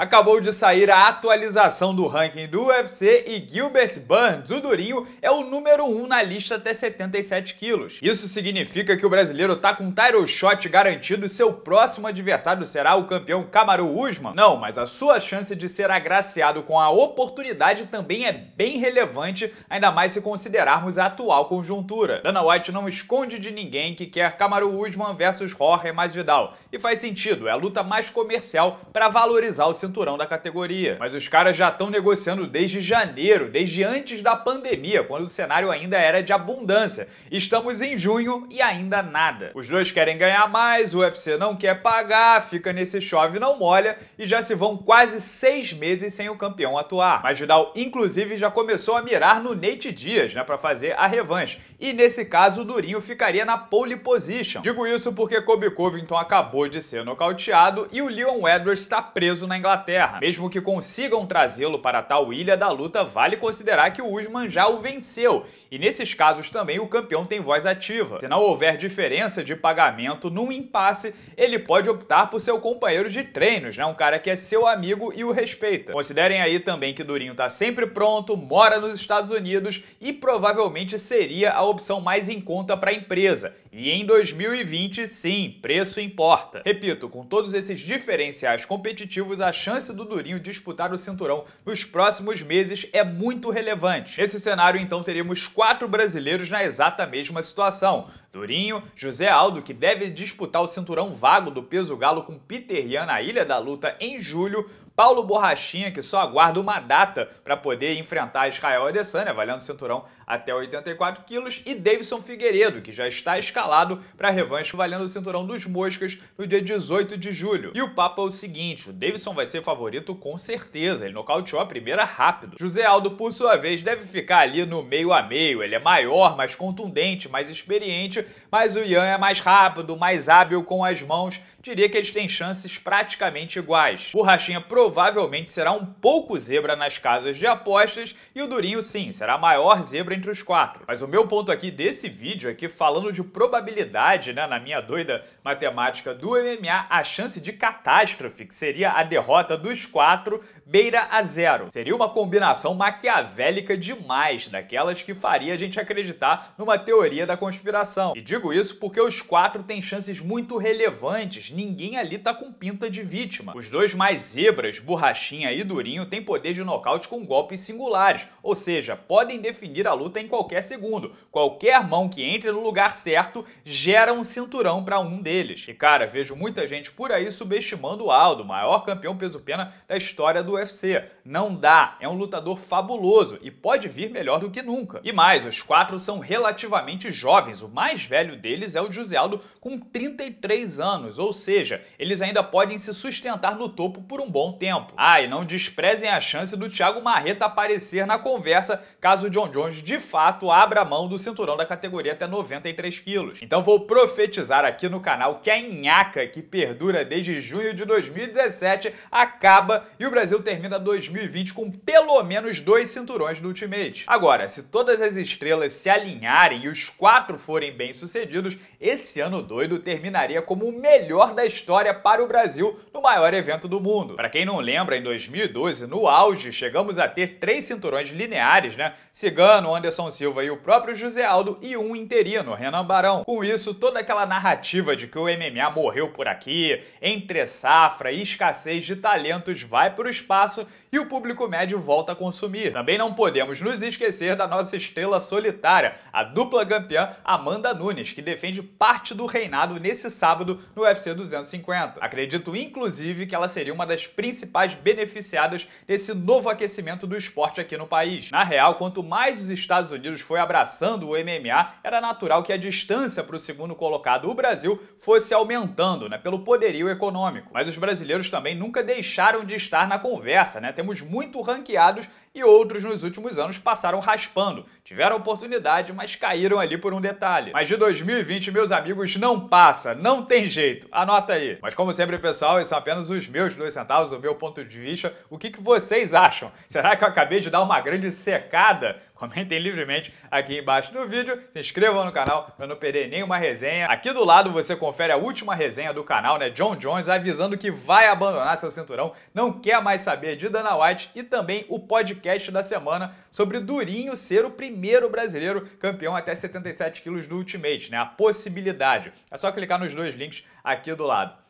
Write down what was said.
acabou de sair a atualização do ranking do UFC e Gilbert Burns, o durinho, é o número 1 um na lista até 77 quilos. Isso significa que o brasileiro tá com um title shot garantido e seu próximo adversário será o campeão Kamaru Usman? Não, mas a sua chance de ser agraciado com a oportunidade também é bem relevante, ainda mais se considerarmos a atual conjuntura. Dana White não esconde de ninguém que quer Kamaru Usman versus Jorge Masvidal, e faz sentido, é a luta mais comercial para valorizar o seu cinturão da categoria. Mas os caras já estão negociando desde janeiro, desde antes da pandemia, quando o cenário ainda era de abundância. Estamos em junho e ainda nada. Os dois querem ganhar mais, o UFC não quer pagar, fica nesse chove não molha e já se vão quase seis meses sem o campeão atuar. Mas Vidal, inclusive, já começou a mirar no Nate Dias, né, para fazer a revanche. E nesse caso, o Durinho ficaria na pole position. Digo isso porque Kobe Covington acabou de ser nocauteado e o Leon Edwards está preso na Inglaterra mesmo que consigam trazê-lo para tal ilha da luta, vale considerar que o Usman já o venceu, e nesses casos também o campeão tem voz ativa. Se não houver diferença de pagamento num impasse, ele pode optar por seu companheiro de treinos, né? um cara que é seu amigo e o respeita. Considerem aí também que Durinho tá sempre pronto, mora nos Estados Unidos e provavelmente seria a opção mais em conta para a empresa. E em 2020, sim, preço importa. Repito, com todos esses diferenciais competitivos, a chance do Durinho disputar o cinturão nos próximos meses é muito relevante. Nesse cenário, então, teríamos quatro brasileiros na exata mesma situação. Durinho, José Aldo, que deve disputar o cinturão vago do peso galo com Peter Yan na Ilha da Luta em julho, Paulo Borrachinha, que só aguarda uma data para poder enfrentar Israel Adesanya, valendo cinturão até 84 quilos, e Davidson Figueiredo, que já está escalado para revanche valendo o cinturão dos moscas no dia 18 de julho. E o papo é o seguinte, o Davidson vai ser favorito com certeza, ele nocauteou a primeira rápido. José Aldo, por sua vez, deve ficar ali no meio a meio, ele é maior, mais contundente, mais experiente, mas o Ian é mais rápido, mais hábil com as mãos, diria que eles têm chances praticamente iguais. Borrachinha provou provavelmente será um pouco zebra nas casas de apostas e o Durinho, sim, será a maior zebra entre os quatro. Mas o meu ponto aqui desse vídeo é que, falando de probabilidade, né, na minha doida matemática do MMA, a chance de catástrofe, que seria a derrota dos quatro, beira a zero. Seria uma combinação maquiavélica demais, daquelas que faria a gente acreditar numa teoria da conspiração. E digo isso porque os quatro têm chances muito relevantes, ninguém ali tá com pinta de vítima. Os dois mais zebras Borrachinha e Durinho têm poder de nocaute com golpes singulares, ou seja, podem definir a luta em qualquer segundo. Qualquer mão que entre no lugar certo gera um cinturão para um deles. E cara, vejo muita gente por aí subestimando o Aldo, maior campeão peso-pena da história do UFC. Não dá, é um lutador fabuloso e pode vir melhor do que nunca. E mais, os quatro são relativamente jovens, o mais velho deles é o José Aldo com 33 anos, ou seja, eles ainda podem se sustentar no topo por um bom tempo. Ah, e não desprezem a chance do Thiago Marreta aparecer na conversa caso o John Jones de fato abra mão do cinturão da categoria até 93 quilos. Então vou profetizar aqui no canal que a nhaca que perdura desde junho de 2017 acaba e o Brasil termina 2020 com pelo menos dois cinturões do Ultimate. Agora, se todas as estrelas se alinharem e os quatro forem bem-sucedidos, esse ano doido terminaria como o melhor da história para o Brasil no maior evento do mundo. Para quem não lembra, em 2012, no auge, chegamos a ter três cinturões lineares, né? Cigano, Anderson Silva e o próprio José Aldo e um interino, Renan Barão. Com isso, toda aquela narrativa de que o MMA morreu por aqui, entre safra e escassez de talentos vai para o espaço e o público médio volta a consumir. Também não podemos nos esquecer da nossa estrela solitária, a dupla campeã Amanda Nunes, que defende parte do reinado nesse sábado no UFC 250. Acredito, inclusive, que ela seria uma das principais principais beneficiadas desse novo aquecimento do esporte aqui no país. Na real, quanto mais os Estados Unidos foi abraçando o MMA, era natural que a distância para o segundo colocado, o Brasil, fosse aumentando, né, pelo poderio econômico. Mas os brasileiros também nunca deixaram de estar na conversa, né? Temos muito ranqueados e outros nos últimos anos passaram raspando. Tiveram oportunidade, mas caíram ali por um detalhe. Mas de 2020, meus amigos, não passa, não tem jeito. Anota aí. Mas como sempre, pessoal, esses são apenas os meus dois centavos, o meu o ponto de vista. O que, que vocês acham? Será que eu acabei de dar uma grande secada? Comentem livremente aqui embaixo do vídeo, se inscrevam no canal para não perder nenhuma resenha. Aqui do lado você confere a última resenha do canal, né? John Jones avisando que vai abandonar seu cinturão, não quer mais saber de Dana White e também o podcast da semana sobre Durinho ser o primeiro brasileiro campeão até 77 quilos do Ultimate, né? A possibilidade. É só clicar nos dois links aqui do lado.